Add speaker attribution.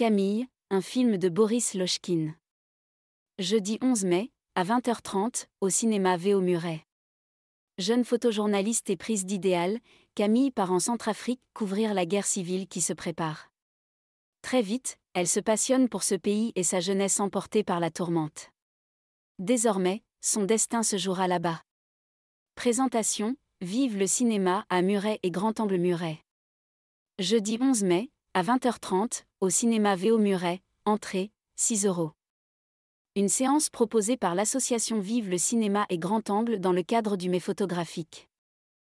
Speaker 1: Camille, un film de Boris Lochkin Jeudi 11 mai, à 20h30, au cinéma Véo Muret. Jeune photojournaliste et prise d'idéal, Camille part en Centrafrique couvrir la guerre civile qui se prépare. Très vite, elle se passionne pour ce pays et sa jeunesse emportée par la tourmente. Désormais, son destin se jouera là-bas. Présentation Vive le cinéma à Muret et Grand Angle Muret. Jeudi 11 mai, à 20h30, au cinéma Véo Muret, entrée, 6 euros. Une séance proposée par l'association Vive le Cinéma et Grand Angle dans le cadre du mai photographique.